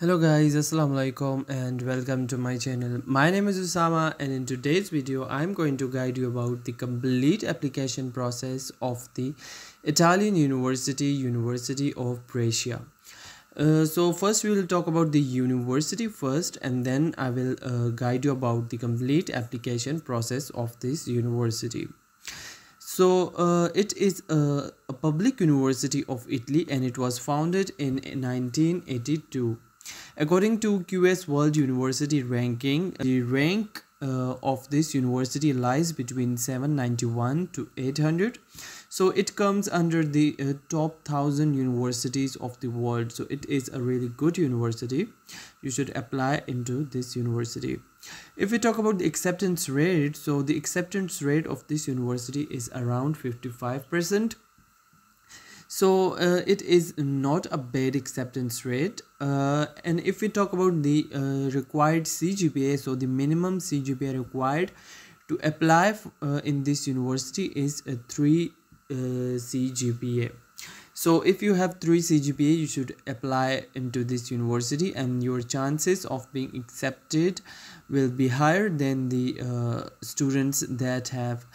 hello guys assalamu alaikum and welcome to my channel my name is Usama and in today's video I'm going to guide you about the complete application process of the Italian University University of Brescia uh, so first we will talk about the university first and then I will uh, guide you about the complete application process of this university so uh, it is a, a public university of Italy and it was founded in 1982 According to QS World University ranking, the rank uh, of this university lies between 791 to 800 so it comes under the uh, top 1000 universities of the world so it is a really good university you should apply into this university if we talk about the acceptance rate so the acceptance rate of this university is around 55 percent so uh, it is not a bad acceptance rate uh, and if we talk about the uh, required CGPA so the minimum CGPA required to apply uh, in this university is uh, uh, a 3 CGPA so if you have 3 CGPA you should apply into this university and your chances of being accepted will be higher than the students that have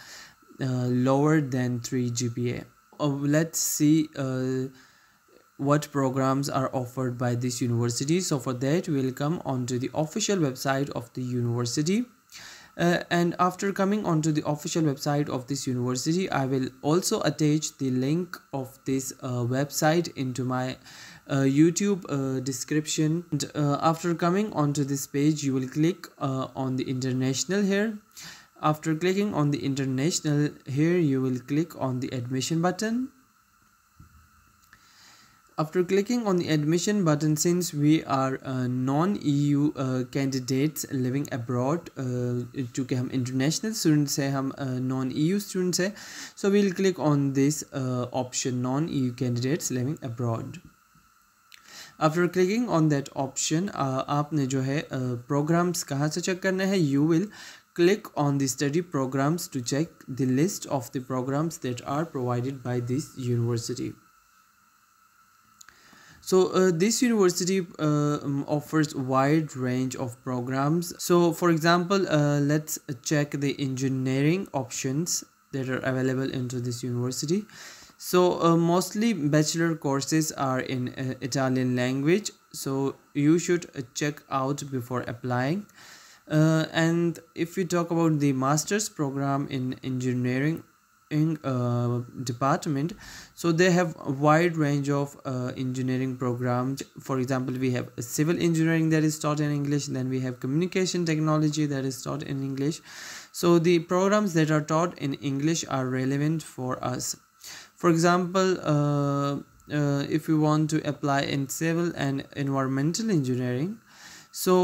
lower than 3 GPA uh, let's see uh, what programs are offered by this university so for that we'll come onto the official website of the university uh, and after coming onto the official website of this university i will also attach the link of this uh, website into my uh, youtube uh, description and uh, after coming onto this page you will click uh, on the international here After clicking on the international, here you will click on the admission button. After clicking on the admission button, since we are uh, non-EU uh, candidates living abroad, to uh, come international students हैं हम non-EU students हैं, so we'll click on this uh, option non-EU candidates living abroad. After clicking on that option, uh, aapne jo hai, uh, programs programs se check check hai, you will uh, Click on the study programs to check the list of the programs that are provided by this university. So uh, this university uh, um, offers wide range of programs. So for example, uh, let's check the engineering options that are available into this university. So uh, mostly bachelor courses are in uh, Italian language. So you should check out before applying. Uh, and if we talk about the master's program in engineering in uh, department so they have a wide range of uh, engineering programs for example we have civil engineering that is taught in english then we have communication technology that is taught in english so the programs that are taught in english are relevant for us for example uh, uh if we want to apply in civil and environmental engineering so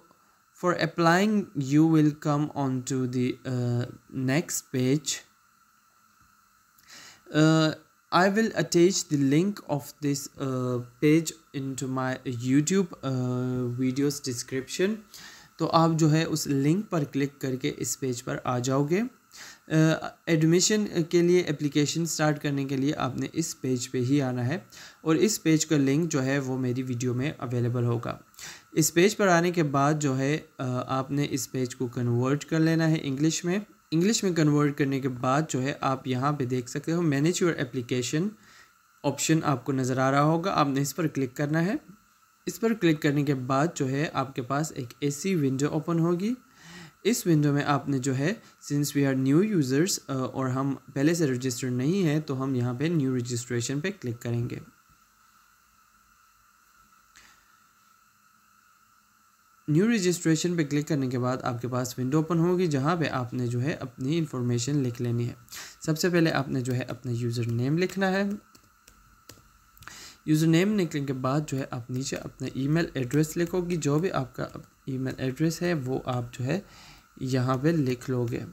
uh, for applying you will come on to the uh, next page uh, I will attach the link of this uh, page into my YouTube uh, videos description तो आप जो है उस link पर click करके इस page पर आ जाओगे एडमिशन uh, के लिए एप्लीकेशन स्टार्ट करने के लिए आपने इस पेज पे ही आना है और इस पेज का लिंक जो है वो मेरी वीडियो में अवेलेबल होगा इस पेज पर आने के बाद जो है आपने इस पेज को कन्वर्ट कर लेना है इंग्लिश में इंग्लिश में कन्वर्ट करने के बाद जो है आप यहाँ पे देख सकते हो मैनेज योर एप्लीकेशन ऑप्शन आपको नज़र आ रहा होगा आपने इस पर क्लिक करना है इस पर क्लिक करने के बाद जो है आपके पास एक ऐसी विंडो ओपन होगी इस विंडो में आपने जो है since we are new users और हम पहले से रजिस्टर नहीं हैं तो हम यहाँ पे न्यू रजिस्ट्रेशन पे क्लिक करेंगे न्यू रजिस्ट्रेशन पे क्लिक करने के बाद आपके पास विंडो ओपन होगी जहाँ पे आपने जो है अपनी इन्फॉर्मेशन लिख लेनी है सबसे पहले आपने जो है अपना यूज़र नेम लिखना है यूज़र नेम लिखने के बाद जो है आप नीचे अपना ईमेल एड्रेस लिखोगी जो भी आपका ईमेल एड्रेस है वो आप जो है यहाँ पर लिख लोगे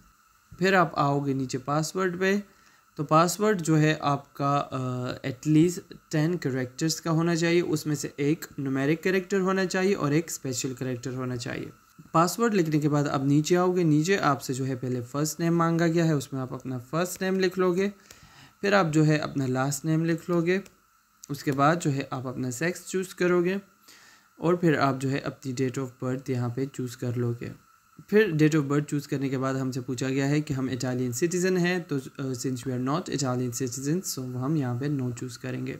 फिर आप आओगे नीचे पासवर्ड पर तो पासवर्ड जो है आपका एटलीस्ट टेन करेक्टर्स का होना चाहिए उसमें से एक नुमेरिक करेक्टर होना चाहिए और एक स्पेशल करेक्टर होना चाहिए पासवर्ड लिखने के बाद आप नीचे आओगे नीचे आपसे जो है पहले फ़र्स्ट नेम मांगा गया है उसमें आप अपना फ़र्स्ट नेम लिख लोगे फिर आप जो है अपना लास्ट नेम लिख लोगे उसके बाद जो है आप अपना सेक्स चूज़ करोगे और फिर आप जो है अपनी डेट ऑफ बर्थ यहाँ पे चूज़ कर लोगे फिर डेट ऑफ बर्थ चूज़ करने के बाद हमसे पूछा गया है कि हम इटालियन सिटीज़न हैं तो since we are not Italian citizen so हम यहाँ पे नो चूज़ करेंगे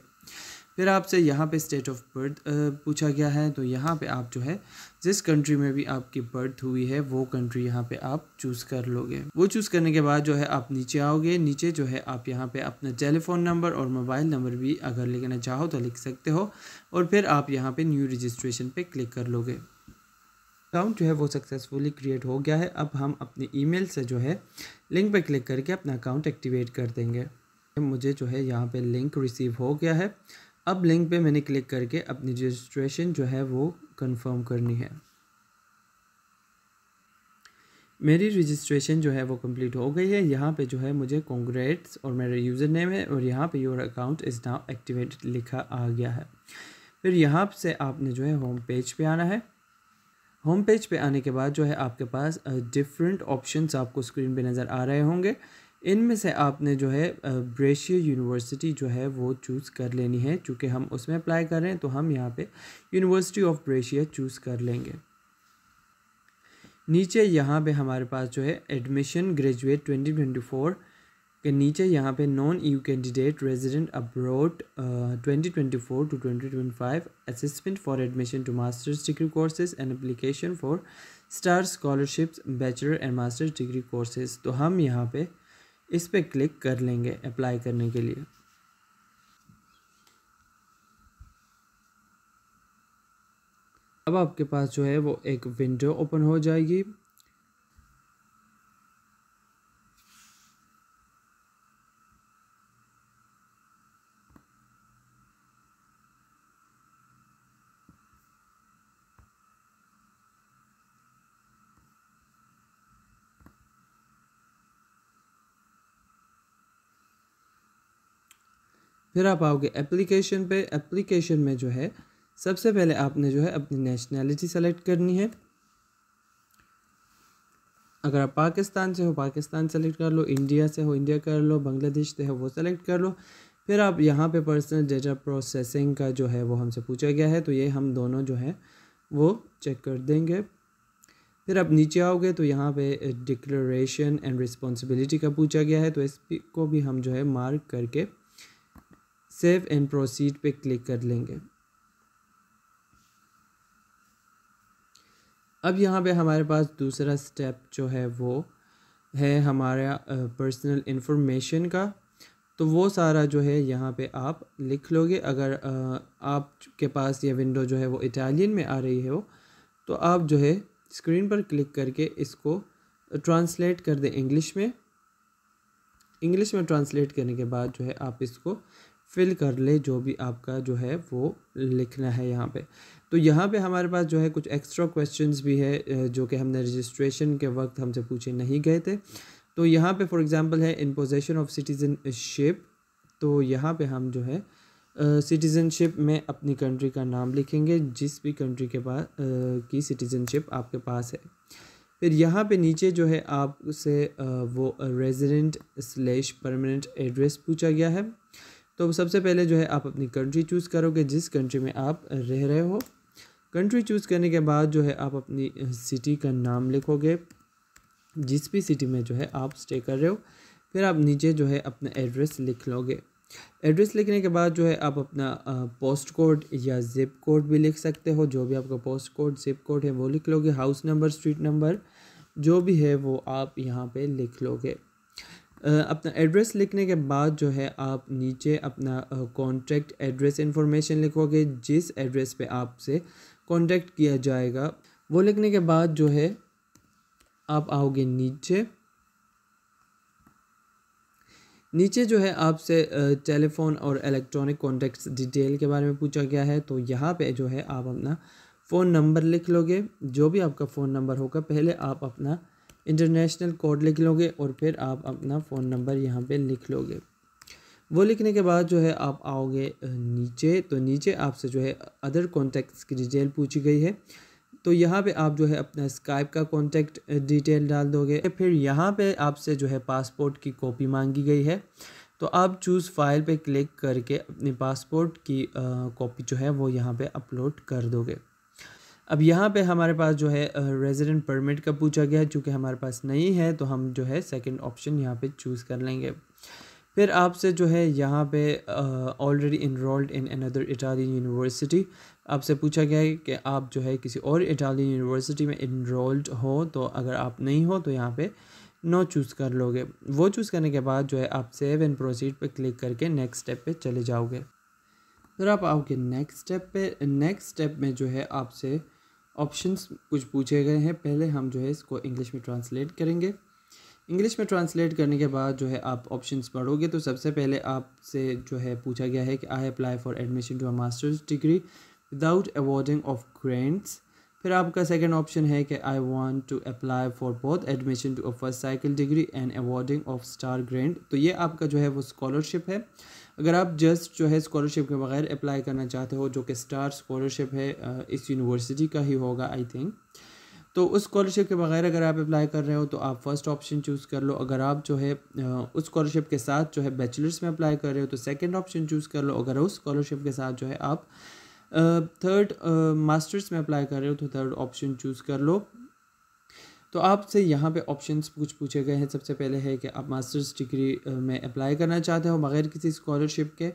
फिर आपसे यहाँ पे स्टेट ऑफ बर्थ पूछा गया है तो यहाँ पे आप जो है जिस कंट्री में भी आपकी बर्थ हुई है वो कंट्री यहाँ पे आप चूज़ कर लोगे वो चूज़ करने के बाद जो है आप नीचे आओगे नीचे जो है आप यहाँ पे अपना टेलीफोन नंबर और मोबाइल नंबर भी अगर लिखना चाहो तो लिख सकते हो और फिर आप यहाँ पर न्यू रजिस्ट्रेशन पे क्लिक कर लोगे अकाउंट जो है वो सक्सेसफुली क्रिएट हो गया है अब हम अपने ईमेल से जो है लिंक पर क्लिक करके अपना अकाउंट एक्टिवेट कर देंगे मुझे जो है यहाँ पे लिंक रिसीव हो गया है अब लिंक पे मैंने क्लिक करके अपनी रजिस्ट्रेशन जो है वो कंफर्म करनी है मेरी रजिस्ट्रेशन जो है वो कंप्लीट हो गई है यहाँ पे जो है मुझे कॉन्ग्रेट्स और मेरा यूज़र नेम है और यहाँ पे your account is now activated लिखा आ गया है फिर यहाँ से आपने जो है होम पेज पे आना है होम पेज पे आने के बाद जो है आपके पास डिफरेंट ऑप्शंस आपको स्क्रीन पे नज़र आ रहे होंगे इनमें से आपने जो है ब्रेशिया यूनिवर्सिटी जो है वो चूज़ कर लेनी है चूँकि हम उसमें अप्लाई कर रहे हैं तो हम यहाँ पे यूनिवर्सिटी ऑफ ब्रेशिया चूज़ कर लेंगे नीचे यहाँ पे हमारे पास जो है admission graduate twenty twenty four के नीचे यहाँ पे non EU candidate resident abroad four two five assessment for admission to masters degree courses and application for star scholarships bachelor and masters degree courses तो हम यहाँ पे इस पर क्लिक कर लेंगे अप्लाई करने के लिए अब आपके पास जो है वो एक विंडो ओपन हो जाएगी फिर आप आओगे एप्लीकेशन पे एप्लीकेशन में जो है सबसे पहले आपने जो है अपनी नेशनैलिटी सेलेक्ट करनी है अगर आप पाकिस्तान से हो पाकिस्तान सेलेक्ट कर लो इंडिया से हो इंडिया कर लो बांग्लादेश से हो वो सेलेक्ट कर लो फिर आप यहाँ पे पर्सनल डेटा प्रोसेसिंग का जो है वो हमसे पूछा गया है तो ये हम दोनों जो है वो चेक कर देंगे फिर आप नीचे आओगे तो यहाँ पे डिक्लेरेशन एंड रिस्पॉन्सिबिलिटी का पूछा गया है तो इस को भी हम जो है मार्क करके सेव एंड प्रोसीड पे क्लिक कर लेंगे अब यहाँ पे हमारे पास दूसरा स्टेप जो है वो है हमारा पर्सनल इंफॉर्मेशन का तो वो सारा जो है यहाँ पे आप लिख लोगे अगर आपके पास ये विंडो जो है वो इटालियन में आ रही हो तो आप जो है स्क्रीन पर क्लिक करके इसको ट्रांसलेट कर दें इंग्लिश में इंग्लिश में ट्रांसलेट करने के बाद जो है आप इसको फिल कर ले जो भी आपका जो है वो लिखना है यहाँ पे तो यहाँ पे हमारे पास जो है कुछ एक्स्ट्रा क्वेश्चंस भी है जो कि हमने रजिस्ट्रेशन के वक्त हमसे पूछे नहीं गए थे तो यहाँ पे फॉर एग्जांपल है इन पोजेशन ऑफ सिटीजनशिप तो यहाँ पे हम जो है सिटीज़नशिप uh, में अपनी कंट्री का नाम लिखेंगे जिस भी कंट्री के पास uh, की सिटीज़नशिप आपके पास है फिर यहाँ पे नीचे जो है आपसे वो रेजिडेंट स्लेश परमानेंट एड्रेस पूछा गया है तो सबसे पहले जो है आप अपनी कंट्री चूज़ करोगे जिस कंट्री में आप रह रहे हो कंट्री चूज़ करने के बाद जो है आप अपनी सिटी का नाम लिखोगे जिस भी सिटी में जो है आप स्टे कर रहे हो फिर आप नीचे जो है अपना एड्रेस लिख लोगे एड्रेस लिखने के बाद जो है आप अपना पोस्ट कोड या जिप कोड भी लिख सकते हो जो भी आपका पोस्ट कोड जिप कोड है वो लिख लोगे हाउस नंबर स्ट्रीट नंबर जो भी है वो आप यहाँ पे लिख लोगे अपना एड्रेस लिखने के बाद जो है आप नीचे अपना कॉन्टैक्ट एड्रेस इन्फॉर्मेशन लिखोगे जिस एड्रेस पे आपसे कॉन्टैक्ट किया जाएगा वो लिखने के बाद जो है आप आओगे नीचे नीचे जो है आपसे टेलीफोन और इलेक्ट्रॉनिक कॉन्टैक्ट्स डिटेल के बारे में पूछा गया है तो यहाँ पे जो है आप अपना फ़ोन नंबर लिख लोगे जो भी आपका फ़ोन नंबर होगा पहले आप अपना इंटरनेशनल कोड लिख लोगे और फिर आप अपना फ़ोन नंबर यहाँ पे लिख लोगे वो लिखने के बाद जो है आप आओगे नीचे तो नीचे आपसे जो है अदर कॉन्टैक्ट्स की डिटेल पूछी गई है तो यहाँ पे आप जो है अपना स्काइप का कॉन्टैक्ट डिटेल डाल दोगे फिर यहाँ पे आपसे जो है पासपोर्ट की कॉपी मांगी गई है तो आप चूज़ फाइल पे क्लिक करके अपने पासपोर्ट की कॉपी जो है वो यहाँ पे अपलोड कर दोगे अब यहाँ पे हमारे पास जो है रेजिडेंट परमिट का पूछा गया है चूँकि हमारे पास नहीं है तो हम जो है सेकंड ऑप्शन यहाँ पे चूज़ कर लेंगे फिर आपसे जो है यहाँ पे already enrolled in another Italian university आपसे पूछा गया है कि आप जो है किसी और इटालियन यूनिवर्सिटी में इनरोल्ड हो तो अगर आप नहीं हो तो यहाँ पे नो चूज़ कर लोगे वो चूज़ करने के बाद जो है आप सेव एंड प्रोसीड पे क्लिक करके नेक्स्ट स्टेप पे चले जाओगे फिर आप आओगे नेक्स्ट स्टेप पे नेक्स्ट स्टेप में जो है आपसे ऑप्शंस कुछ पूछे गए हैं पहले हम जो है इसको इंग्लिश में ट्रांसलेट करेंगे इंग्लिश में ट्रांसलेट करने के बाद जो है आप ऑप्शंस पढ़ोगे तो सबसे पहले आपसे जो है पूछा गया है कि I apply for admission to a masters degree without awarding of grants फिर आपका सेकेंड ऑप्शन है कि I want to apply for both admission to a first cycle degree and awarding of star grant तो ये आपका जो है वो स्कॉलरशिप है अगर आप जस्ट जो है स्कॉलरशिप के बगैर अप्लाई करना चाहते हो जो कि स्टार स्कॉलरशिप है इस यूनिवर्सिटी का ही होगा आई थिंक तो उस स्कॉलरशिप के बगैर अगर आप अप्लाई कर रहे हो तो आप फर्स्ट ऑप्शन चूज़ कर लो अगर आप जो है उस स्कॉलरशिप के साथ जो है बैचलर्स में अप्लाई कर रहे हो तो सेकेंड ऑप्शन चूज़ कर लो अगर उस स्कॉलरशिप के साथ जो है आप थर्ड मास्टर्स में अप्लाई कर रहे हो तो थर्ड ऑप्शन चूज़ कर लो तो आपसे यहाँ पे ऑप्शंस कुछ पूछे गए हैं सबसे पहले है कि आप मास्टर्स डिग्री में अप्लाई करना चाहते हो बगैर किसी स्कॉलरशिप के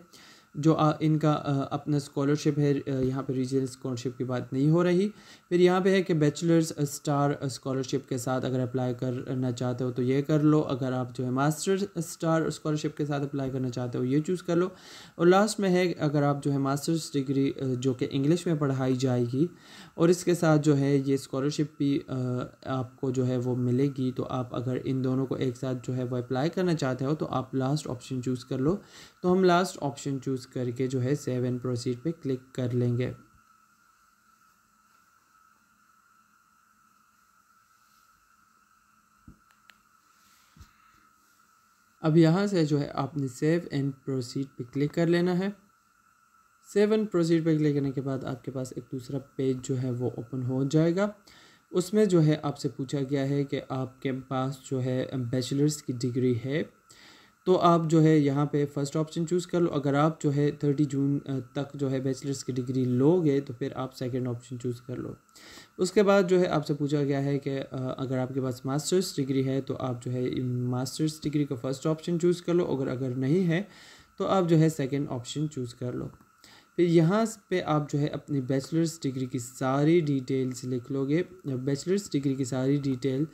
जो आ, इनका आ, अपना स्कॉलरशिप है यहाँ पे रीजनल स्कॉलरशिप की बात नहीं हो रही फिर यहाँ पे है कि बैचलर्स स्टार स्कॉलरशिप के साथ अगर अप्लाई करना चाहते हो तो ये कर लो अगर आप जो है मास्टर्स स्टार स्कॉलरशिप के साथ अप्लाई करना चाहते हो ये चूज़ कर लो और लास्ट में है अगर आप जो है मास्टर्स डिग्री जो कि इंग्लिश में पढ़ाई जाएगी और इसके साथ जो है ये स्कॉलरशिप भी आपको जो है वो मिलेगी तो आप अगर इन दोनों को एक साथ जो है वो अप्लाई करना चाहते हो तो आप लास्ट ऑप्शन चूज़ कर लो तो हम लास्ट ऑप्शन चूज़ यूज़ करके जो है सेव एंड प्रोसीड पे क्लिक कर लेंगे अब यहाँ से जो है आपने सेव एंड प्रोसीड पे क्लिक कर लेना है सेव एंड प्रोसीड पे क्लिक करने के बाद आपके पास एक दूसरा पेज जो है वो ओपन हो जाएगा उसमें जो है आपसे पूछा गया है कि आपके पास जो है बैचलर्स की डिग्री है तो आप जो है यहाँ पे फर्स्ट ऑप्शन चूज़ कर लो अगर आप जो है थर्टी जून तक जो है बैचलर्स की डिग्री लोगे तो फिर आप सेकेंड ऑप्शन चूज़ कर लो उसके बाद जो है आपसे पूछा गया है कि अगर आपके पास मास्टर्स डिग्री है तो आप जो है मास्टर्स डिग्री का फर्स्ट ऑप्शन चूज़ कर लो अगर अगर नहीं है तो आप जो है सेकेंड ऑप्शन चूज़ कर लो फिर यहाँ पे आप जो है अपनी बैचलर्स डिग्री की सारी डिटेल्स लिख लोगे बैचलर्स डिग्री की सारी डिटेल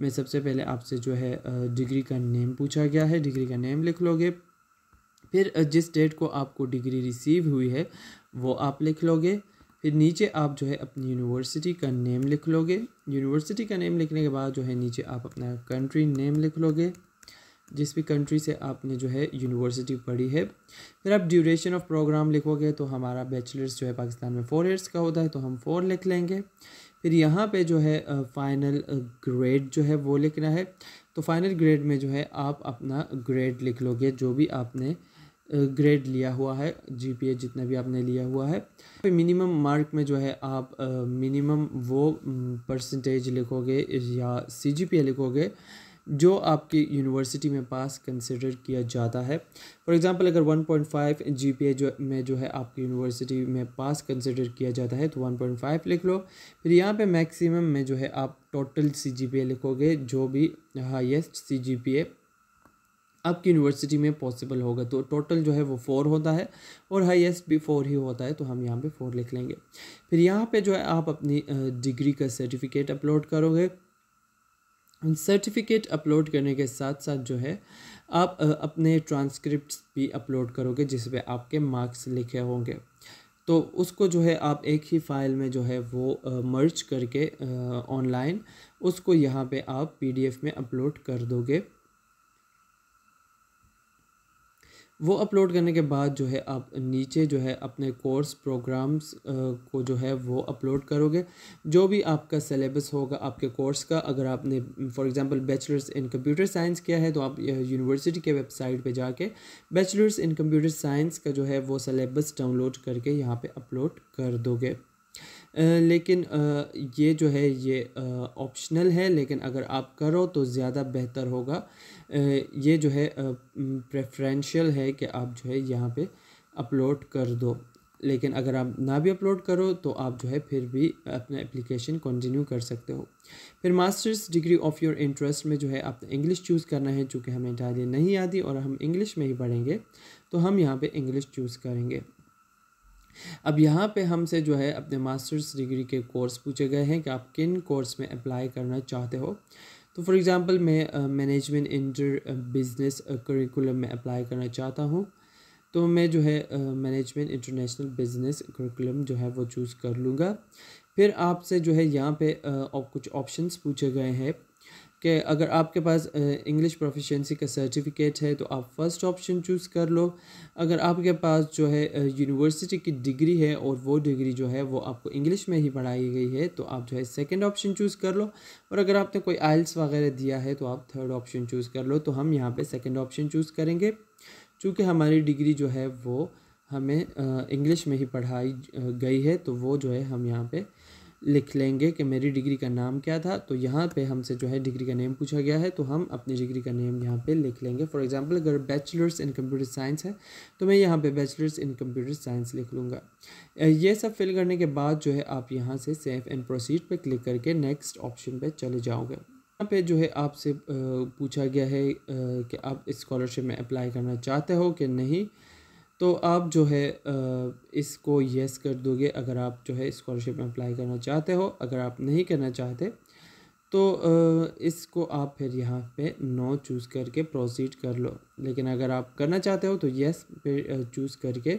में सबसे पहले आपसे जो है डिग्री का नेम पूछा गया है डिग्री का नेम लिख लोगे फिर जिस डेट को आपको डिग्री रिसीव हुई है वो आप लिख लोगे फिर नीचे आप जो है अपनी यूनिवर्सिटी का नेम लिख लोगे यूनिवर्सिटी का नेम लिखने के बाद जो है नीचे आप अपना कंट्री नेम लिख लोगे जिस भी कंट्री से आपने जो है यूनिवर्सिटी पढ़ी है फिर आप ड्यूरेशन ऑफ प्रोग्राम लिखोगे तो हमारा बैचलर्स जो है पाकिस्तान में फोर ईयर्स का होता है तो हम फोर लिख लेंगे फिर यहाँ पे जो है फाइनल ग्रेड जो है वो लिखना है तो फाइनल ग्रेड में जो है आप अपना ग्रेड लिख लोगे जो भी आपने ग्रेड लिया हुआ है जीपीए जितना भी आपने लिया हुआ है मिनिमम तो मार्क में जो है आप मिनिमम वो परसेंटेज लिखोगे या सीजीपीए लिखोगे जो आपकी यूनिवर्सिटी में पास कंसिडर किया जाता है फॉर एग्ज़ाम्पल अगर one point five G P जो में जो है आपकी यूनिवर्सिटी में पास कंसिडर किया जाता है तो वन पॉइंट फाइव लिख लो फिर यहाँ पर मैक्सीम में जो है आप total C G P A लिखोगे जो भी heist C G P A आपकी यूनिवर्सिटी में पॉसिबल होगा तो टोटल जो है वो फोर होता है और हाईएस्ट भी फोर ही होता है तो हम यहाँ पे फोर लिख लेंगे फिर यहाँ पे जो है आप अपनी डिग्री का सर्टिफिकेट अपलोड करोगे सर्टिफिकेट अपलोड करने के साथ साथ जो है आप अपने ट्रांसक्रिप्ट्स भी अपलोड करोगे जिस पर आपके मार्क्स लिखे होंगे तो उसको जो है आप एक ही फाइल में जो है वो मर्ज करके ऑनलाइन उसको यहाँ पे आप पीडीएफ में अपलोड कर दोगे वो अपलोड करने के बाद जो है आप नीचे जो है अपने कोर्स प्रोग्राम्स को जो है वो अपलोड करोगे जो भी आपका सिलेबस होगा आपके कोर्स का अगर आपने for example bachelors in computer science किया है तो आप यूनिवर्सिटी के वेबसाइट पे जाके बैचलर्स इन कंप्यूटर साइंस का जो है वो सिलेबस डाउनलोड करके यहाँ पर अपलोड कर दोगे लेकिन ये जो है ये ऑप्शनल है लेकिन अगर आप करो तो ज़्यादा बेहतर होगा ये जो है प्रेफरेंशियल है कि आप जो है यहाँ पे अपलोड कर दो लेकिन अगर आप ना भी अपलोड करो तो आप जो है फिर भी अपना एप्लीकेशन कंटिन्यू कर सकते हो फिर masters degree of your interest में जो है आपने इंग्लिश चूज़ करना है चूँकि हमें इटालियन नहीं आती और हम इंग्लिश में ही पढ़ेंगे तो हम यहाँ पे इंग्लिश चूज़ करेंगे अब यहाँ पे हमसे जो है अपने मास्टर्स डिग्री के कोर्स पूछे गए हैं कि आप किन कोर्स में अप्लाई करना चाहते हो तो फॉर एग्ज़ाम्पल मैं मैनेजमेंट इंटर बिजनेस करिकुलम में अप्लाई करना चाहता हूँ तो मैं जो है मैनेजमेंट इंटरनेशनल बिजनेस करिकुलम जो है वो चूज़ कर लूँगा फिर आपसे जो है यहाँ पे uh, कुछ ऑप्शंस पूछे गए हैं कि अगर आपके पास इंग्लिश प्रोफिशेंसी का सर्टिफिकेट है तो आप फर्स्ट ऑप्शन चूज़ कर लो अगर आपके पास जो है यूनिवर्सिटी की डिग्री है और वो डिग्री जो है वो आपको इंग्लिश में ही पढ़ाई गई है तो आप जो है सेकेंड ऑप्शन चूज़ कर लो और अगर आपने कोई आइल्स वगैरह दिया है तो आप थर्ड ऑप्शन चूज़ कर लो तो हम यहाँ पर सेकेंड ऑप्शन चूज़ करेंगे चूँकि हमारी डिग्री जो है वो हमें इंग्लिश में ही पढ़ाई गई है तो वो जो है हम यहाँ पर लिख लेंगे कि मेरी डिग्री का नाम क्या था तो यहाँ पे हमसे जो है डिग्री का नेम पूछा गया है तो हम अपनी डिग्री का नेम यहाँ पे लिख लेंगे फॉर एग्जांपल अगर बैचलर्स इन कंप्यूटर साइंस है तो मैं यहाँ पे बैचलर्स इन कंप्यूटर साइंस लिख लूँगा ये सब फिल करने के बाद जो है आप यहाँ से सेफ एंड प्रोसीड पर क्लिक करके नेक्स्ट ऑप्शन पर चले जाओगे यहाँ पर जो है आपसे पूछा गया है कि आप इस्कॉलरशिप में अप्लाई करना चाहते हो कि नहीं तो आप जो है इसको यस कर दोगे अगर आप जो है इस्कॉलरशिप में अप्लाई करना चाहते हो अगर आप नहीं करना चाहते तो इसको आप फिर यहाँ पे नो चूज़ करके प्रोसीड कर लो लेकिन अगर आप करना चाहते हो तो यस पे चूज़ करके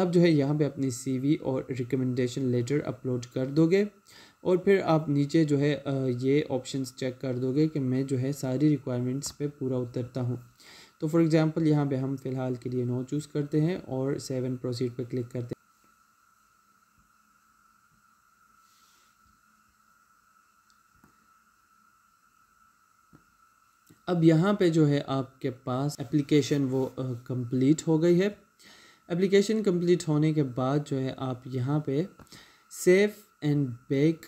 आप जो है यहाँ पे अपनी सीवी और रिकमेंडेशन लेटर अपलोड कर दोगे और फिर आप नीचे जो है ये ऑप्शंस चेक कर दोगे कि मैं जो है सारी रिक्वायरमेंट्स पे पूरा उतरता हूँ तो फॉर एग्ज़ाम्पल यहाँ पे हम फ़िलहाल के लिए नो चूज़ करते हैं और सेवन प्रोसीड पर क्लिक करते हैं अब यहाँ पे जो है आपके पास एप्लीकेशन वो कंप्लीट हो गई है एप्लीकेशन कंप्लीट होने के बाद जो है आप यहाँ पे save and back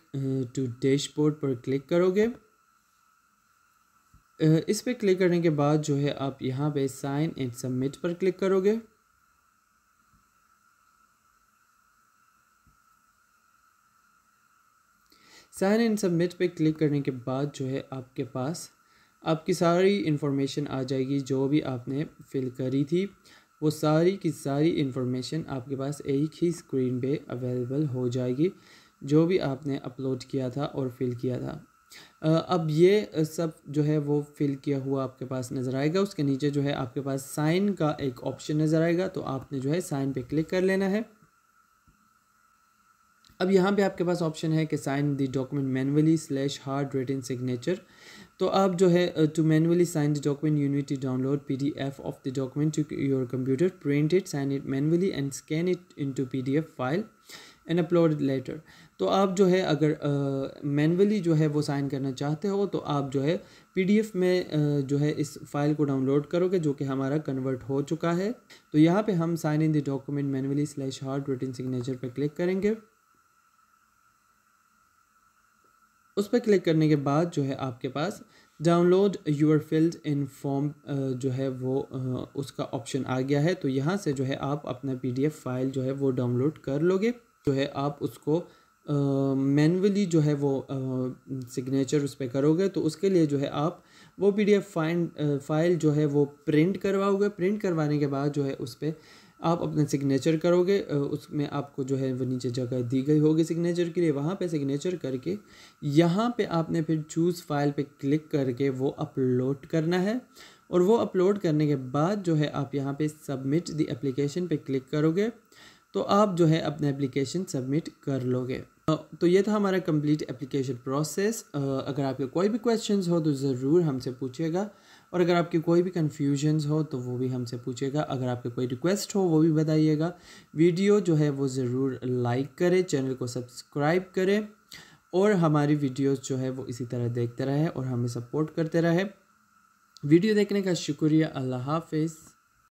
to dashboard पर क्लिक करोगे इस पर क्लिक करने के बाद जो है आप यहाँ पे साइन एंड सबमिट पर क्लिक करोगे साइन एंड सबमिट पे क्लिक करने के बाद जो है आपके पास आपकी सारी इन्फॉर्मेशन आ जाएगी जो भी आपने फिल करी थी वो सारी की सारी इन्फॉर्मेशन आपके पास एक ही स्क्रीन पे अवेलेबल हो जाएगी जो भी आपने अपलोड किया था और फिल किया था अब ये सब जो है वो फिल किया हुआ आपके पास नज़र आएगा उसके नीचे जो है आपके पास साइन का एक ऑप्शन नज़र आएगा तो आपने जो है साइन पे क्लिक कर लेना है अब यहाँ पे आपके पास ऑप्शन है कि sign the document manually slash hard written signature तो आप जो है to manually sign the document you need to download P D F of the document to your computer print it sign it manually and scan it in to P D F file and upload later तो आप जो है अगर manually जो है वो sign करना चाहते हो तो आप जो है पीडीएफ में आ, जो है इस फाइल को डाउनलोड करोगे जो कि हमारा कन्वर्ट हो चुका है तो यहाँ पे हम sign in the document manually slash hard written signature पर क्लिक करेंगे उस पर क्लिक करने के बाद जो है आपके पास download your filled in form जो है वो उसका ऑप्शन आ गया है तो यहाँ से जो है आप अपना पीडीएफ फाइल जो है वो डाउनलोड कर लोगे जो है आप उसको मैनुअली जो है वो सिग्नेचर उस पर करोगे तो उसके लिए जो है आप वो P D F fine file जो है वो प्रिंट करवाओगे प्रिंट करवाने के बाद जो है उस पर आप अपना सिग्नेचर करोगे उसमें आपको जो है वो नीचे जगह दी गई होगी सिग्नेचर के लिए वहाँ पे सिग्नेचर करके यहाँ पे आपने फिर चूज़ फाइल पे क्लिक करके वो अपलोड करना है और वो अपलोड करने के बाद जो है आप यहाँ पे सबमिट दी एप्लीकेशन पे क्लिक करोगे तो आप जो है अपना एप्लीकेशन सबमिट कर लोगे तो ये था हमारा कंप्लीट एप्लीकेशन प्रोसेस अगर आपके कोई भी क्वेश्चंस हो तो ज़रूर हमसे पूछेगा और अगर आपके कोई भी कन्फ्यूजन्स हो तो वो भी हमसे पूछेगा अगर आपके कोई रिक्वेस्ट हो वो भी बताइएगा वीडियो जो है वो ज़रूर लाइक करें चैनल को सब्सक्राइब करें और हमारी वीडियोस जो है वो इसी तरह देखते रहे और हमें सपोर्ट करते रहे वीडियो देखने का शुक्रिया अल्लाह हाफिज़